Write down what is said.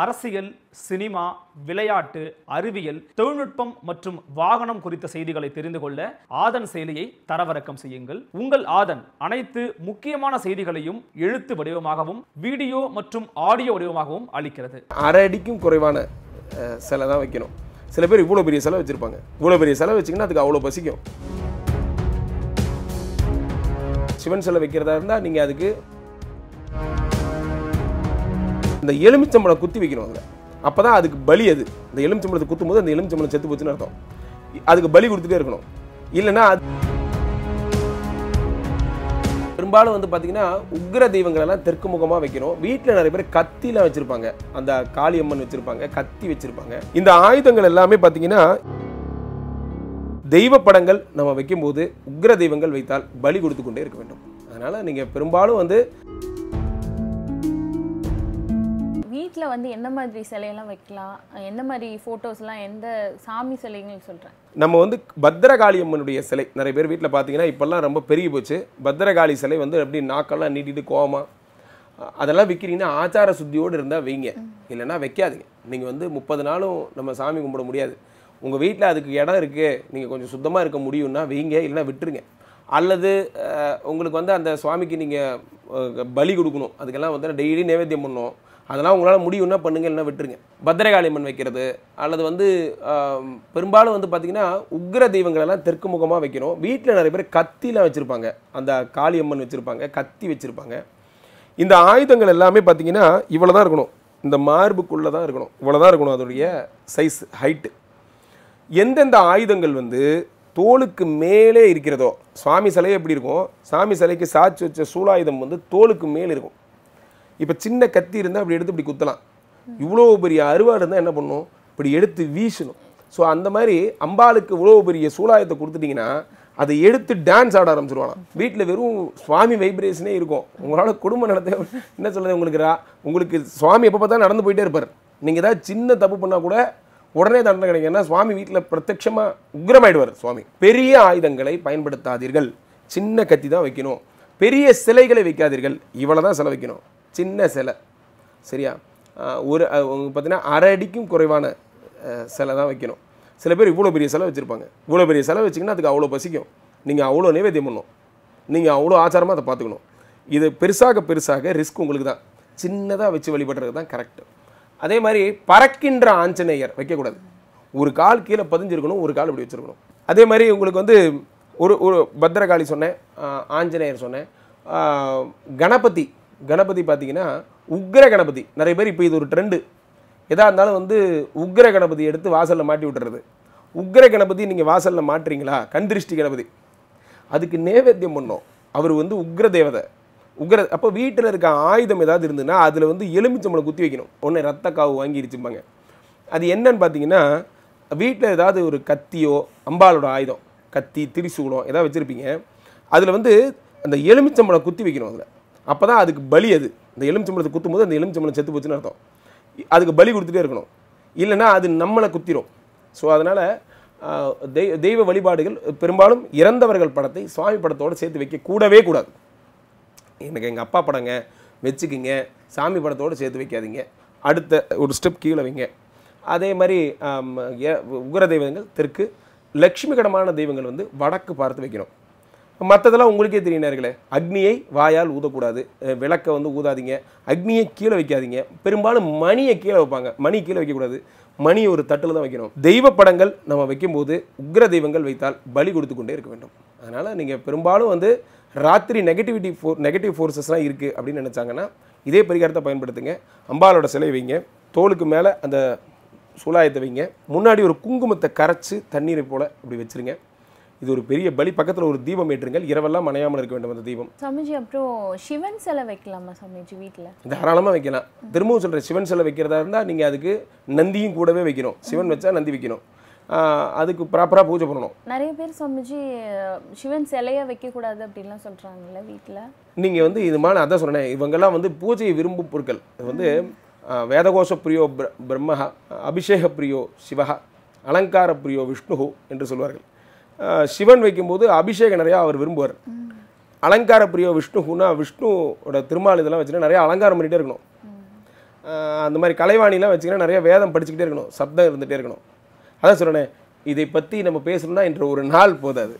அரசியல் சினிமா விளையாட்டு அறிவியல் தொழில்நுட்பம் மற்றும் வாகனம் குறித்த செய்திகளை தெரிந்து கொள்ள ஆதன் செயலியை தரவிறக்கம் செய்யுங்கள் உங்கள் ஆதன் அனைத்து முக்கியமான செய்திகளையும் எழுத்து வடிவமாகவும் வீடியோ மற்றும் ஆடியோ வடிவமாகவும் அளிக்கிறது அரை அடிக்கும் குறைவான சிலை தான் வைக்கணும் சில பேர் இவ்வளோ பெரிய செலவு வச்சுருப்பாங்க இவ்வளோ பெரிய செலவு வச்சிங்கன்னா அதுக்கு அவ்வளோ பசிக்கும் சிவன் செலை வைக்கிறதா இருந்தால் நீங்கள் அதுக்கு அந்த எலுமிச்சம்பழம் குத்தி வைக்கணும் அதில் அப்போ தான் அதுக்கு பலி அது அந்த எலுமிச்சம்பழத்தை குத்தும் போது அந்த எலுமிச்சம்பழம் செத்து போச்சுன்னு அர்த்தம் அதுக்கு பலி கொடுத்துட்டே இருக்கணும் இல்லைன்னா அது பெரும்பாலும் வந்து பார்த்தீங்கன்னா உக்ர தெய்வங்களெல்லாம் தெற்கு முகமாக வைக்கிறோம் வீட்டில் நிறைய பேர் கத்திலாம் வச்சுருப்பாங்க அந்த காளியம்மன் வச்சுருப்பாங்க கத்தி வச்சுருப்பாங்க இந்த ஆயுதங்கள் எல்லாமே பார்த்தீங்கன்னா தெய்வ படங்கள் நம்ம வைக்கும்போது உக்ர தெய்வங்கள் வைத்தால் பலி கொடுத்து கொண்டே இருக்க வேண்டும் அதனால் நீங்கள் பெரும்பாலும் வந்து வீட்டில் வந்து என்ன மாதிரி சிலையெல்லாம் வைக்கலாம் எந்த மாதிரி ஃபோட்டோஸ்லாம் எந்த சாமி சிலைங்கன்னு சொல்கிறேன் நம்ம வந்து பத்திரகாளியம்மனுடைய சிலை நிறைய பேர் வீட்டில் பார்த்தீங்கன்னா இப்போல்லாம் ரொம்ப பெரிய போச்சு பத்திரகாளி சிலை வந்து எப்படி நாக்கெல்லாம் நீட்டிட்டு கோமா அதெல்லாம் விற்கிறீங்கன்னா ஆச்சார சுத்தியோடு இருந்தால் வைங்க இல்லைன்னா வைக்காதுங்க நீங்கள் வந்து முப்பது நாளும் நம்ம சாமி கும்பிட முடியாது உங்கள் வீட்டில் அதுக்கு இடம் இருக்குது நீங்கள் கொஞ்சம் சுத்தமாக இருக்க முடியும்னா வைங்க இல்லைன்னா விட்டுருங்க அல்லது உங்களுக்கு வந்து அந்த சுவாமிக்கு நீங்கள் பலி கொடுக்கணும் அதுக்கெல்லாம் வந்து டெய்லி நைவேத்தியம் பண்ணணும் அதெல்லாம் உங்களால் முடியும்னா பண்ணுங்கள் இல்லைன்னா விட்டுருங்க அம்மன் வைக்கிறது அல்லது வந்து பெரும்பாலும் வந்து பார்த்திங்கன்னா உக்ர தெய்வங்களெல்லாம் தெற்கு முகமாக வைக்கணும் வீட்டில் நிறைய பேர் கத்திலாம் வச்சுருப்பாங்க அந்த காளியம்மன் வச்சுருப்பாங்க கத்தி வச்சுருப்பாங்க இந்த ஆயுதங்கள் எல்லாமே பார்த்திங்கன்னா இவ்வளோ தான் இருக்கணும் இந்த மார்புக்குள்ளே தான் இருக்கணும் இவ்வளோ தான் இருக்கணும் அதோடைய சைஸ் ஹைட்டு எந்தெந்த ஆயுதங்கள் வந்து தோலுக்கு மேலே இருக்கிறதோ சுவாமி சிலை எப்படி இருக்கும் சாமி சிலைக்கு சாட்சி வச்ச சூலாயுதம் வந்து தோலுக்கு மேலே இருக்கும் இப்போ சின்ன கத்தி இருந்தால் அப்படி எடுத்து இப்படி குத்தலாம் இவ்வளோ பெரிய அருவாள் இருந்தால் என்ன பண்ணணும் இப்படி எடுத்து வீசணும் ஸோ அந்த மாதிரி அம்பாளுக்கு இவ்வளோ பெரிய சூலாயத்தை கொடுத்துட்டிங்கன்னா அதை எடுத்து டான்ஸ் ஆட ஆரம்பிச்சிருவாங்களாம் வீட்டில் வெறும் சுவாமி வைப்ரேஷனே இருக்கும் உங்களால் குடும்பம் நடத்த என்ன சொல்லுது உங்களுக்கு ரா உங்களுக்கு சுவாமி எப்போ பார்த்தா நடந்து போயிட்டே இருப்பார் நீங்கள் ஏதாவது சின்ன தப்பு பண்ணால் கூட உடனே தண்டனை கிடைக்குன்னா சுவாமி வீட்டில் பிரத்யட்சமாக உக்ரமாயிடுவார் சுவாமி பெரிய ஆயுதங்களை பயன்படுத்தாதீர்கள் சின்ன கத்தி தான் வைக்கணும் பெரிய சிலைகளை வைக்காதீர்கள் இவ்வளோ தான் சிலை வைக்கணும் சின்ன சிலை சரியா ஒரு பார்த்தீங்கன்னா அரை அடிக்கும் குறைவான சிலை தான் வைக்கணும் சில பேர் இவ்வளோ பெரிய சிலை வச்சுருப்பாங்க இவ்வளோ பெரிய சிலை வச்சிங்கன்னா அதுக்கு அவ்வளோ பசிக்கும் நீங்கள் அவ்வளோ நைவேத்தியம் பண்ணணும் நீங்கள் அவ்வளோ ஆச்சாரமாக அதை பார்த்துக்கணும் இது பெருசாக பெருசாக ரிஸ்க் உங்களுக்கு தான் சின்னதாக வச்சு வழிபடுறது தான் கரெக்டு அதே மாதிரி பறக்கின்ற ஆஞ்சநேயர் வைக்கக்கூடாது ஒரு கால் கீழே பதிஞ்சிருக்கணும் ஒரு கால் இப்படி வச்சுருக்கணும் அதே மாதிரி உங்களுக்கு வந்து ஒரு ஒரு பத்திரகாளி சொன்னேன் ஆஞ்சநேயர் சொன்னேன் கணபதி கணபதி பார்த்தீங்கன்னா உக்ர கணபதி நிறைய பேர் இப்போ இது ஒரு ட்ரெண்டு எதாக இருந்தாலும் வந்து உக்ர கணபதி எடுத்து வாசலில் மாட்டி விட்டுறது உக்ர கணபதி நீங்கள் வாசலில் மாட்டுறீங்களா கந்திருஷ்டி கணபதி அதுக்கு நேவேத்தியம் பண்ணோம் அவர் வந்து உக்ர தேவதை உக்ர அப்போ வீட்டில் இருக்க ஆயுதம் ஏதாவது இருந்ததுன்னா அதில் வந்து எலுமிச்சம்பளம் குத்தி வைக்கணும் ஒன்று ரத்த காவு வாங்கி அது என்னன்னு பார்த்தீங்கன்னா வீட்டில் ஏதாவது ஒரு கத்தியோ அம்பாலோட ஆயுதம் கத்தி திரிசூலம் ஏதாவது வச்சுருப்பீங்க அதில் வந்து அந்த எலுமிச்சம்பளம் குத்தி வைக்கணும் அதில் அப்போ தான் அதுக்கு பலி அது அந்த எலுமிச்சம்பளத்தை குத்தும் போது அந்த எலுமிச்சம்பளம் செத்து போச்சுன்னு அர்த்தம் அதுக்கு பலி கொடுத்துட்டே இருக்கணும் இல்லைன்னா அது நம்மளை குத்திரும் ஸோ அதனால் தெய்வ வழிபாடுகள் பெரும்பாலும் இறந்தவர்கள் படத்தை சுவாமி படத்தோடு சேர்த்து வைக்க கூடவே கூடாது எனக்கு எங்கள் அப்பா படங்க வச்சுக்கிங்க சாமி படத்தோடு சேர்த்து வைக்காதீங்க அடுத்த ஒரு ஸ்டெப் கீழே வைங்க அதே மாதிரி உகர தெய்வங்கள் தெற்கு லக்ஷ்மிகரமான தெய்வங்கள் வந்து வடக்கு பார்த்து வைக்கணும் மற்றதெல்லாம் உங்களுக்கே தெரியினார்களே அக்னியை வாயால் ஊதக்கூடாது விளக்கை வந்து ஊதாதீங்க அக்னியை கீழே வைக்காதீங்க பெரும்பாலும் மணியை கீழே வைப்பாங்க மணி கீழே வைக்கக்கூடாது மணி ஒரு தட்டில் தான் வைக்கணும் தெய்வ படங்கள் நம்ம வைக்கும்போது உக்ர தெய்வங்கள் வைத்தால் பலி கொடுத்து கொண்டே இருக்க வேண்டும் அதனால் நீங்கள் பெரும்பாலும் வந்து ராத்திரி நெகட்டிவிட்டி ஃபோர் நெகட்டிவ் ஃபோர்ஸஸ்லாம் இருக்குது அப்படின்னு நினச்சாங்கன்னா இதே பரிகாரத்தை பயன்படுத்துங்க அம்பாலோட சிலை வைங்க தோலுக்கு மேலே அந்த சூலாயத்தை வைங்க முன்னாடி ஒரு குங்குமத்தை கரைச்சி தண்ணீரை போல் அப்படி வச்சுருங்க இது ஒரு பெரிய பலி பக்கத்தில் ஒரு தீபம் ஏற்றுங்கள் இரவெல்லாம் மனையாமல் இருக்க வேண்டும் அந்த தீபம் சமைச்சி அப்புறம் சிவன் சிலை வைக்கலாமா சமைச்சி வீட்டில் தாராளமாக வைக்கலாம் திரும்பவும் சொல்கிறேன் சிவன் சிலை வைக்கிறதா இருந்தால் நீங்கள் அதுக்கு நந்தியும் கூடவே வைக்கணும் சிவன் வச்சா நந்தி வைக்கணும் அதுக்கு ப்ராப்பராக பூஜை பண்ணணும் நிறைய பேர் சொன்னிச்சு சிவன் சிலையை வைக்கக்கூடாது அப்படின்லாம் சொல்கிறாங்கல்ல வீட்டில் நீங்கள் வந்து இது மாதிரி அதான் சொன்னேன் இவங்கெல்லாம் வந்து பூஜையை விரும்பும் பொருட்கள் இது வந்து வேதகோஷ பிரியோ பிரம்மஹா அபிஷேக பிரியோ சிவஹா அலங்கார பிரியோ விஷ்ணு என்று சொல்வார்கள் சிவன் வைக்கும்போது அபிஷேகம் நிறையா அவர் விரும்புவார் அலங்கார பிரியோ விஷ்ணுனா விஷ்ணுவோட திருமால் இதெல்லாம் வச்சுன்னா நிறையா அலங்காரம் பண்ணிகிட்டே இருக்கணும் அந்த மாதிரி கலைவாணிலாம் வச்சுக்கிட்டா நிறைய வேதம் படிச்சுக்கிட்டே இருக்கணும் சப்தம் இருந்துகிட்டே இருக்கணும் அதான் சொல்கிறேனே இதை பற்றி நம்ம பேசணும்னா இன்று ஒரு நாள் போதாது